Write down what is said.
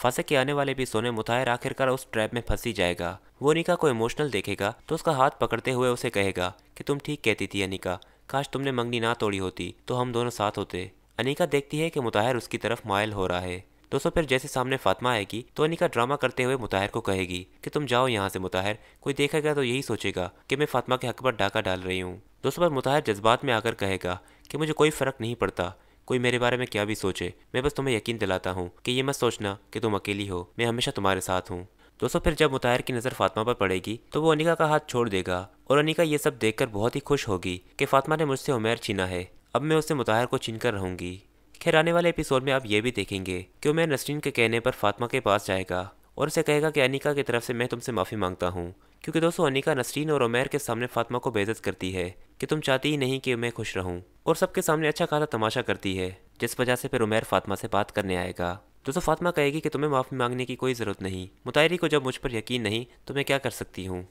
फंसे के आने वाले भी सोने मुताहिर आखिरकार उस ट्रैप में फंसी जाएगा वो अनिका को इमोशनल देखेगा तो उसका हाथ पकड़ते हुए उसे कहेगा कि तुम ठीक कहती थी अनिका काश तुमने मंगनी ना तोड़ी होती तो हम दोनों साथ होते अनिका देखती है कि मुताहिर उसकी तरफ मायल हो रहा है दोस्तों फिर जैसे सामने फातिमा आएगी तो अनिका ड्रामा करते हुए मुताहिर को कहेगी कि तुम जाओ यहाँ से मुताहिर कोई देखेगा तो यही सोचेगा कि मैं फातिमा के हक पर डाका डाल रही हूँ दोस्तों पर मुताहिर जज्बात में आकर कहेगा कि मुझे कोई फर्क नहीं पड़ता कोई मेरे बारे में क्या भी सोचे मैं बस तुम्हें यकीन दिलाता हूँ कि ये मत सोचना कि तुम अकेली हो मैं हमेशा तुम्हारे साथ हूँ दोस्तों फिर जब मुताहिर की नज़र फातिमा पर पड़ेगी तो वो अनिका का हाथ छोड़ देगा और अनिका ये सब देखकर बहुत ही खुश होगी कि फातिमा ने मुझसे उमेर छीना है अब मैं उससे मुताहिर को छीन कर रहूँगी खैर आने वाले एपिसोड में आप ये भी देखेंगे कि उमेर नसरीन के कहने पर फातिमा के पास जाएगा और उसे कहेगा कि अनिका की तरफ से मैं तुमसे माफ़ी मांगता हूँ क्योंकि दोस्तों अनिका नसरीन और उमेर के सामने फातिमा को बेजत करती है कि तुम चाहती ही नहीं कि मैं खुश रहूँ और सबके सामने अच्छा खासा तमाशा करती है जिस वजह से फिर उमेर फातमा से बात करने आएगा दोस्तों सो कहेगी कि तुम्हें माफ़ी मांगने की कोई ज़रूरत नहीं मुतायरी को जब मुझ पर यकीन नहीं तो मैं क्या कर सकती हूँ